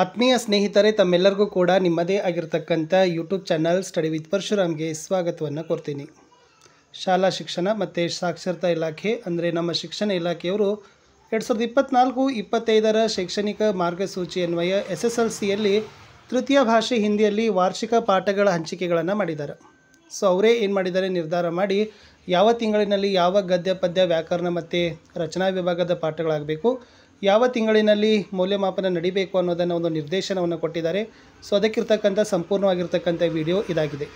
ಆತ್ಮೀಯ ಸ್ನೇಹಿತರೆ ತಮ್ಮೆಲ್ಲರಿಗೂ ಕೂಡ ನಿಮ್ಮದೇ ಆಗಿರತಕ್ಕಂಥ ಯೂಟ್ಯೂಬ್ ಚಾನಲ್ ಸ್ಟಡಿ ವಿತ್ ಪರಶುರಾಮ್ಗೆ ಸ್ವಾಗತವನ್ನು ಕೊಡ್ತೀನಿ ಶಾಲಾ ಶಿಕ್ಷಣ ಮತ್ತು ಸಾಕ್ಷರತಾ ಇಲಾಖೆ ಅಂದರೆ ನಮ್ಮ ಶಿಕ್ಷಣ ಇಲಾಖೆಯವರು ಎರಡು ಸಾವಿರದ ಇಪ್ಪತ್ತ್ನಾಲ್ಕು ಇಪ್ಪತ್ತೈದರ ಶೈಕ್ಷಣಿಕ ಮಾರ್ಗಸೂಚಿ ಅನ್ವಯ ಎಸ್ ಎಸ್ ಎಲ್ ಸಿಯಲ್ಲಿ ತೃತೀಯ ಭಾಷೆ ಹಿಂದಿಯಲ್ಲಿ ವಾರ್ಷಿಕ ಪಾಠಗಳ ಹಂಚಿಕೆಗಳನ್ನು ಮಾಡಿದ್ದಾರೆ ಸೊ ಅವರೇ ಏನು ಮಾಡಿದ್ದಾರೆ ನಿರ್ಧಾರ ಮಾಡಿ ಯಾವ ತಿಂಗಳಿನಲ್ಲಿ ಯಾವ ಗದ್ಯ ಪದ್ಯ ವ್ಯಾಕರಣ ಮತ್ತು ರಚನಾ ವಿಭಾಗದ ಪಾಠಗಳಾಗಬೇಕು ಯಾವ ತಿಂಗಳಿನಲ್ಲಿ ಮೌಲ್ಯಮಾಪನ ನಡೀಬೇಕು ಅನ್ನೋದನ್ನು ಒಂದು ನಿರ್ದೇಶನವನ್ನು ಕೊಟ್ಟಿದ್ದಾರೆ ಸೊ ಅದಕ್ಕಿರ್ತಕ್ಕಂಥ ಸಂಪೂರ್ಣವಾಗಿರ್ತಕ್ಕಂಥ ವಿಡಿಯೋ ಇದಾಗಿದೆ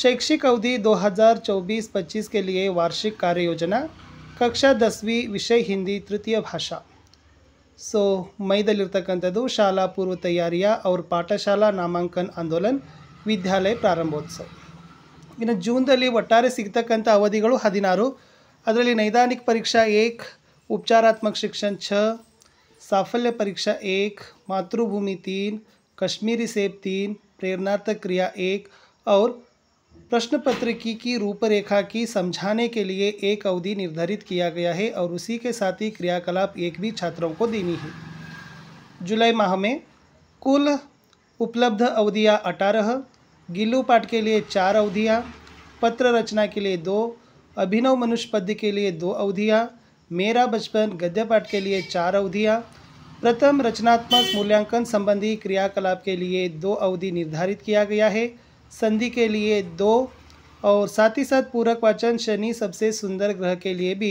ಶೈಕ್ಷಿಕ ಅವಧಿ 2024 ಹಜಾರ್ ಚೌಬೀಸ್ ವಾರ್ಷಿಕ वार्षिक ವಾರ್ಷಿಕ ಕಾರ್ಯಯೋಜನಾ कक्षा ವಿಷಯ ಹಿಂದಿ ತೃತೀಯ ಭಾಷಾ ಸೊ ಮೈದಲ್ಲಿರ್ತಕ್ಕಂಥದ್ದು ಶಾಲಾ ಪೂರ್ವ ತಯಾರಿಯ ಅವ್ರ ಪಾಠಶಾಲಾ ನಾಮಾಂಕನ್ ಆಂದೋಲನ್ ವಿದ್ಯಾಲಯ ಪ್ರಾರಂಭೋತ್ಸವ इन जून ಒಟ್ಟಾರೆ ಸಿಗ್ತಕ್ಕಂಥ ಅವಧಿಗಳು ಹದಿನಾರು ಅದರಲ್ಲಿ ನೈದಾನಿಕ ಪರೀಕ್ಷಾ ಏಕ್ ಉಪಚಾರಾತ್ಮಕ ಶಿಕ್ಷಣ साफल्य परीक्षा एक मातृभूमि तीन कश्मीरी सेब तीन प्रेरणार्थक क्रिया एक और प्रश्न पत्रिकी की रूपरेखा की समझाने के लिए एक अवधि निर्धारित किया गया है और उसी के साथ ही क्रियाकलाप एक भी छात्रों को देनी है जुलाई माह में कुल उपलब्ध अवधियाँ अठारह गिल्लू पाठ के लिए चार अवधियाँ पत्र रचना के लिए दो अभिनव मनुष्य पद्य के लिए दो अवधियाँ मेरा बचपन गद्य पाठ के लिए चार अवधियाँ प्रथम रचनात्मक मूल्यांकन संबंधी क्रियाकलाप के लिए दो अवधि निर्धारित किया गया है संधि के लिए दो और साथ ही साथ पूरक वाचन शनि सबसे सुंदर ग्रह के लिए भी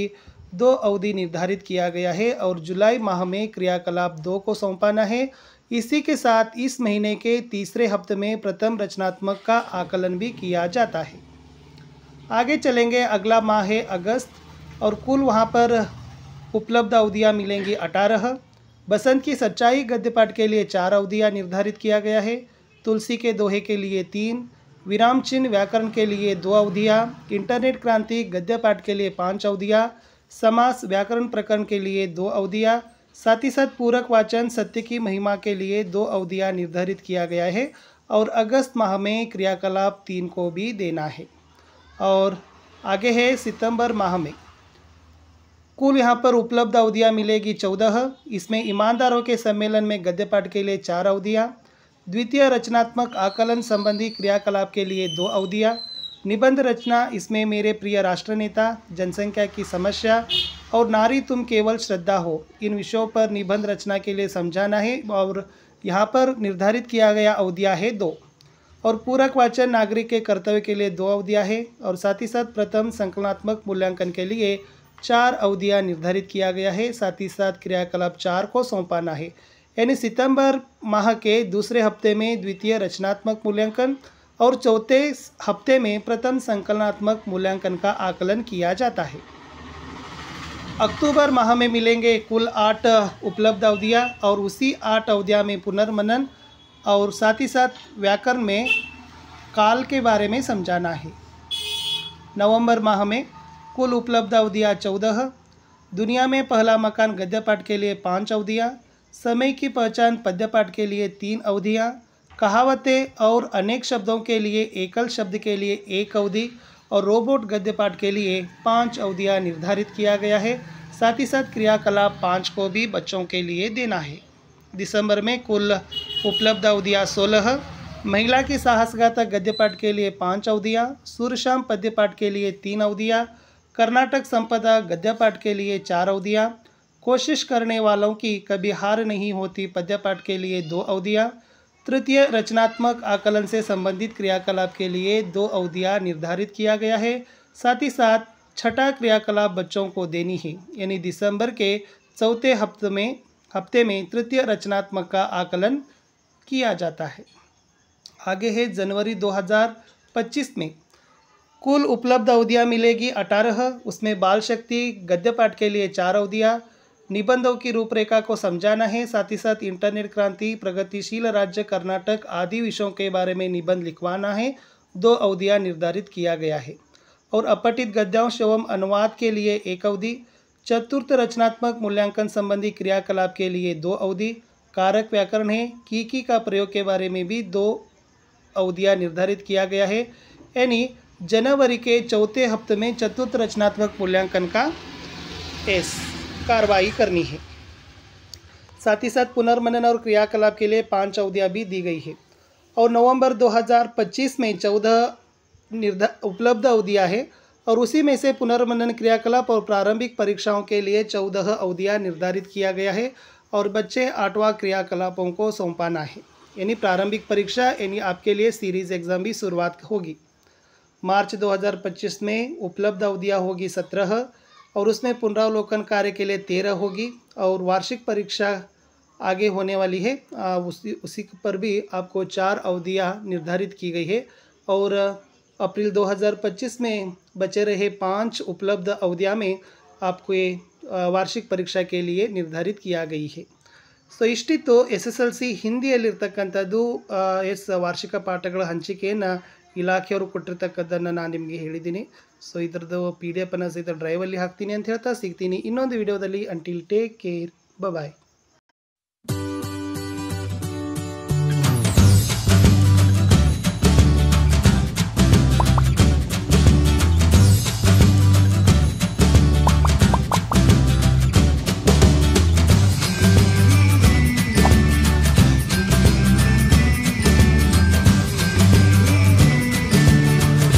दो अवधि निर्धारित किया गया है और जुलाई माह में क्रियाकलाप दो को सौंपाना है इसी के साथ इस महीने के तीसरे हफ्ते में प्रथम रचनात्मक का आकलन भी किया जाता है आगे चलेंगे अगला माह है अगस्त और कुल वहाँ पर उपलब्ध अवधियाँ मिलेंगी अठारह बसंत की सच्चाई गद्य पाठ के लिए चार अवधियाँ निर्धारित किया गया है तुलसी के दोहे के लिए तीन विराम चिन्ह व्याकरण के लिए दो अवधियाँ इंटरनेट क्रांति गद्य पाठ के लिए पाँच अवधियाँ समास व्याकरण प्रकरण के लिए दो अवधियाँ साथ ही साथ पूरक वाचन सत्य की महिमा के लिए दो अवधियाँ निर्धारित किया गया है और अगस्त माह में क्रियाकलाप तीन को भी देना है और आगे है सितंबर माह में कुल यहाँ पर उपलब्ध अवधियाँ मिलेगी चौदह इसमें ईमानदारों के सम्मेलन में गद्य पाठ के लिए चार अवधियाँ द्वितीय रचनात्मक आकलन संबंधी क्रियाकलाप के लिए दो अवधियाँ निबंध रचना इसमें मेरे प्रिय राष्ट्र नेता जनसंख्या की समस्या और नारी तुम केवल श्रद्धा हो इन विषयों पर निबंध रचना के लिए समझाना है और यहाँ पर निर्धारित किया गया अवधिया है दो और पूरक वाचन नागरिक के कर्तव्य के लिए दो अवधिया है और साथ ही साथ प्रथम संकलनात्मक मूल्यांकन के लिए चार अवधियाँ निर्धारित किया गया है साथ ही साथ क्रियाकलाप चार को सौंपाना है यानी सितंबर माह के दूसरे हफ्ते में द्वितीय रचनात्मक मूल्यांकन और चौथे हफ्ते में प्रथम संकलनात्मक मूल्यांकन का आकलन किया जाता है अक्टूबर माह में मिलेंगे कुल आठ उपलब्ध अवधियाँ और उसी आठ अवधिया में पुनर्मनन और साथ ही साथ व्याकरण में काल के बारे में समझाना है नवंबर माह में कुल उपलब्ध अवधियाँ चौदह दुनिया में पहला मकान गद्य पाठ के लिए पाँच अवधियाँ समय की पहचान पद्य पाठ के लिए तीन अवधियाँ कहावतें और अनेक शब्दों के लिए एकल शब्द के लिए एक अवधि और रोबोट गद्य पाठ के लिए पाँच अवधियाँ निर्धारित किया गया है साथ ही साथ क्रियाकलाप पाँच को भी बच्चों के लिए देना है दिसंबर में कुल उपलब्ध अवधियाँ सोलह महिला की साहसगाथा गद्य पाठ के लिए पाँच अवधियाँ सूर्यश्याम पद्य पाठ के लिए तीन अवधियाँ कर्नाटक संपदा गद्य पाठ के लिए चार अवधियाँ कोशिश करने वालों की कभी हार नहीं होती पद्य पाठ के लिए दो अवधियाँ तृतीय रचनात्मक आकलन से संबंधित क्रियाकलाप के लिए दो अवधियाँ निर्धारित किया गया है साथ ही साथ छठा क्रियाकलाप बच्चों को देनी है यानी दिसंबर के चौथे हफ्ते में हफ्ते में तृतीय रचनात्मक का आकलन किया जाता है आगे है जनवरी 2025 में कुल उपलब्ध अवधियाँ मिलेगी अठारह उसमें बाल शक्ति गद्य पाठ के लिए चार अवधियाँ निबंधों की रूपरेखा को समझाना है साथ ही साथ इंटरनेट क्रांति प्रगतिशील राज्य कर्नाटक आदि विषयों के बारे में निबंध लिखवाना है दो अवधियाँ निर्धारित किया गया है और अपटित गद्यांश एवं अनुवाद के लिए एक अवधि चतुर्थ रचनात्मक मूल्यांकन संबंधी क्रियाकलाप के लिए दो अवधि कारक व्याकरण है की की का प्रयोग के बारे में भी दो अवधियाँ निर्धारित किया गया है यानी जनवरी के चौथे हफ्ते में चतुर्थ रचनात्मक मूल्यांकन का एस कार्रवाई करनी है साथ ही साथ पुनर्मनन और क्रियाकलाप के लिए पाँच अवधियाँ भी दी गई है और नवंबर 2025 में चौदह निर्धा उपलब्ध अवधियाँ है और उसी में से पुनर्मनन क्रियाकलाप और प्रारंभिक परीक्षाओं के लिए चौदह अवधियाँ निर्धारित किया गया है और बच्चे आठवां क्रियाकलापों को सौंपाना है यानी प्रारंभिक परीक्षा यानी आपके लिए सीरीज एग्ज़ाम भी शुरुआत होगी मार्च 2025 में उपलब्ध अवधियाँ होगी सत्रह और उसमें पुनरावलोकन कार्य के लिए तेरह होगी और वार्षिक परीक्षा आगे होने वाली है उसी उसी पर भी आपको चार अवधियाँ निर्धारित की गई है और अप्रैल 2025 में बचे रहे पांच उपलब्ध अवधिया में आपको ये वार्षिक के लिए निर्धारित किया ನಿರ್ಧಾರಿತ है सो ಸೊ ಇಷ್ಟಿತ್ತು S S L C Hindi S वार्षिक पाठ ಹಂಚಿಕೆಯನ್ನು ಇಲಾಖೆಯವರು ಕೊಟ್ಟಿರ್ತಕ್ಕದ್ದನ್ನು ನಾನು ನಿಮಗೆ ಹೇಳಿದ್ದೀನಿ ಸೊ ಇದ್ರದ್ದು ಪಿ ಡಿ ಅನ್ನು ಸಹಿತ ಡ್ರೈವಲ್ಲಿ ಹಾಕ್ತೀನಿ ಅಂತ ಹೇಳ್ತಾ ಸಿಗ್ತೀನಿ ಇನ್ನೊಂದು ವಿಡಿಯೋದಲ್ಲಿ ಅಂಟಿಲ್ ಟೇಕ್ ಕೇರ್ ಬಾಯ್